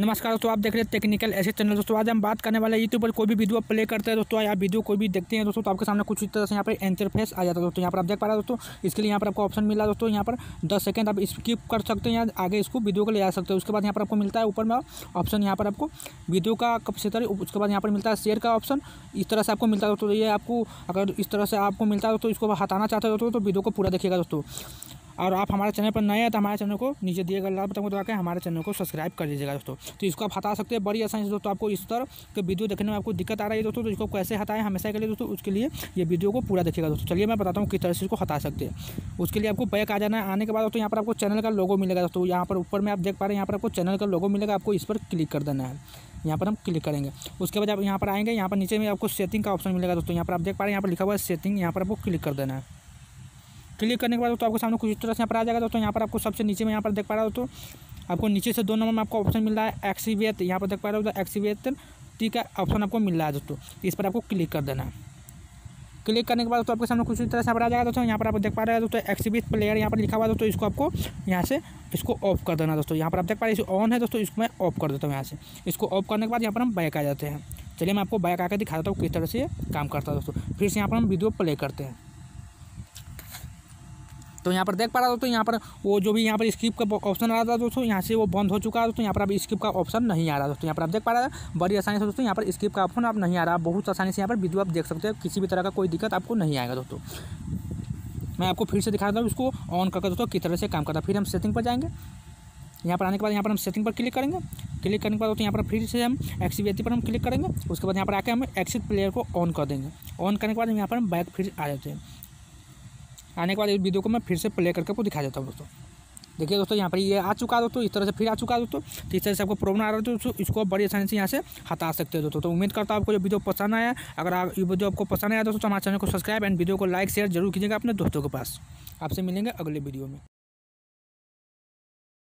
नमस्कार दोस्तों आप देख रहे हैं टेक्निकल ऐसे चैनल दोस्तों आज हम बात करने वाले यूट्यूब पर कोई भी वीडियो प्ले करते हैं दोस्तों या वीडियो कोई भी देखते हैं दोस्तों तो आपके सामने कुछ इस तरह से यहाँ पर इंटरफेस आ जाता है दोस्तों यहाँ पर आप देख पा रहे हैं दोस्तों इसके लिए यहाँ पर आपको ऑप्शन मिला दोस्तों यहाँ पर दस सेकंड आप स्किप कर सकते हैं या आगे इसको वीडियो को ले जा सकते हैं उसके बाद यहाँ पर आपको मिलता है ऊपर में ऑप्शन यहाँ पर आपको वीडियो का कपेसिटर उसके बाद यहाँ पर मिलता है शेयर का ऑप्शन इस तरह से आपको मिलता है दोस्तों ये आपको अगर इस तरह से आपको मिलता है दोस्तों इसको हटाना चाहते हो दोस्तों तो वीडियो को पूरा देखिएगा दोस्तों और आप हमारे चैनल पर नए हैं तो हमारे चैनल को नीचे दिए गए लाल बटन को दबाकर के हमारे चैनल को सब्सक्राइब कर दीजिएगा दोस्तों तो इसको आप हटा सकते हैं बड़ी आसानी से दोस्तों आपको इस तरह के वीडियो देखने में आपको दिक्कत आ रही है दोस्तों तो इसको कैसे हटाएं हमेशा के लिए दोस्तों उसके लिए ये वीडियो को पूरा देखिएगा दोस्तों चलिए मैं बताता हूँ किस तरह से इसको हटा सकते हैं उसके लिए आपको बैक आ जाना है आने के बाद दोस्तों यहाँ पर आपको चैनल का लोगो मिलेगा दोस्तों यहाँ पर ऊपर में आप देख पा रहे हैं यहाँ पर आपको चैनल का लोगो मिलेगा आपको इस पर क्लिक कर देना है यहाँ पर हम क्लिक करेंगे उसके बाद आप यहाँ पर आएंगे यहाँ पर नीचे में आपको सेटिंग का ऑप्शन मिलेगा दोस्तों यहाँ पर आप देख पा रहे हैं यहाँ पर लिखा हुआ है सेटिंग यहाँ पर आपको क्लिक कर देना है क्लिक करने के बाद दोस्तों आपके सामने कुछ इस तरह से यहाँ पर आ जाएगा दोस्तों यहाँ पर आपको सबसे नीचे में यहाँ पर देख पा रहा हो तो आपको नीचे से दो नंबर में आपको ऑप्शन मिल रहा है एक्सीवेट यहाँ पर देख पा रहे हो तो एक्सीवेट टी का ऑप्शन आपको मिल रहा है दोस्तों इस पर आपको क्लिक कर देना है क्लिक करने के बाद दोस्तों आपके सामने कुछ इस तरह से पर आ जाएगा दोस्तों यहाँ पर आप देख पा रहे हैं दोस्तों एक्सीबिट प्लेयर यहाँ पर लिखा हुआ है दोस्तों इसको आपको यहाँ से इसको ऑफ कर देना दोस्तों यहाँ पर आप देख पा रहे हैं ऑन है दोस्तों इसको मैं ऑफ कर देता हूँ यहाँ से इसको ऑफ करने के बाद यहाँ पर हम बैक आ जाते हैं चलिए मैं आपको बैक आकर दिखा देता हूँ किस तरह से काम करता है दोस्तों फिर से यहाँ पर हम वीडियो प्ले करते हैं तो यहाँ पर देख पा रहा दोस्तों यहाँ पर वो जो भी यहाँ पर स्किप का ऑप्शन आ रहा था दोस्तों यहाँ से वो बंद हो चुका है दोस्तों यहाँ पर अब स्किप का ऑप्शन नहीं आ रहा दोस्तों यहाँ पर आप देख पा रहे हैं बड़ी आसानी से दोस्तों यहाँ पर स्किप का ऑप्शन आप नहीं आ रहा बहुत आसानी से यहाँ पर वीडियो आप देख सकते हो किसी भी तरह का कोई दिक्कत आपको नहीं आएगा दोस्तों मैं आपको फिर से दिखा रहा हूँ इसको ऑन करके दोस्तों किस तरह से काम करता है फिर हम सेटिंग पर जाएंगे यहाँ पर आने के बाद यहाँ पर हम सेटिंग पर क्लिक करेंगे क्लिक करने के बाद दोस्तों यहाँ पर फिर से हम एक्सी पर हम क्लिक करेंगे उसके बाद यहाँ पर आके हम एक्सिट प्लेयर को ऑन कर देंगे ऑन करने के बाद यहाँ पर हम बैक फिर आ जाते हैं आने के बाद इस वीडियो को मैं फिर से प्ले करके आपको दिखा देता हूँ दोस्तों देखिए दोस्तों यहाँ पर ये आ चुका है दोस्तों इस तरह से फिर आ चुका है दोस्तों तो इस तरह से आपको प्रॉब्लम आ रहा है दोस्तों इसको आप बड़ी आसानी से यहाँ से हटा सकते हैं दोस्तों तो उम्मीद करता हूँ आपको ये वीडियो पसंद आया अगर आप ये वीडियो आपको पसंद आया दोस्तों तो हमारे चैनल को सब्सक्राइब एंड वीडियो को लाइक शेयर जरूर कीजिएगा अपने दोस्तों के पास आपसे मिलेंगे अगले वीडियो में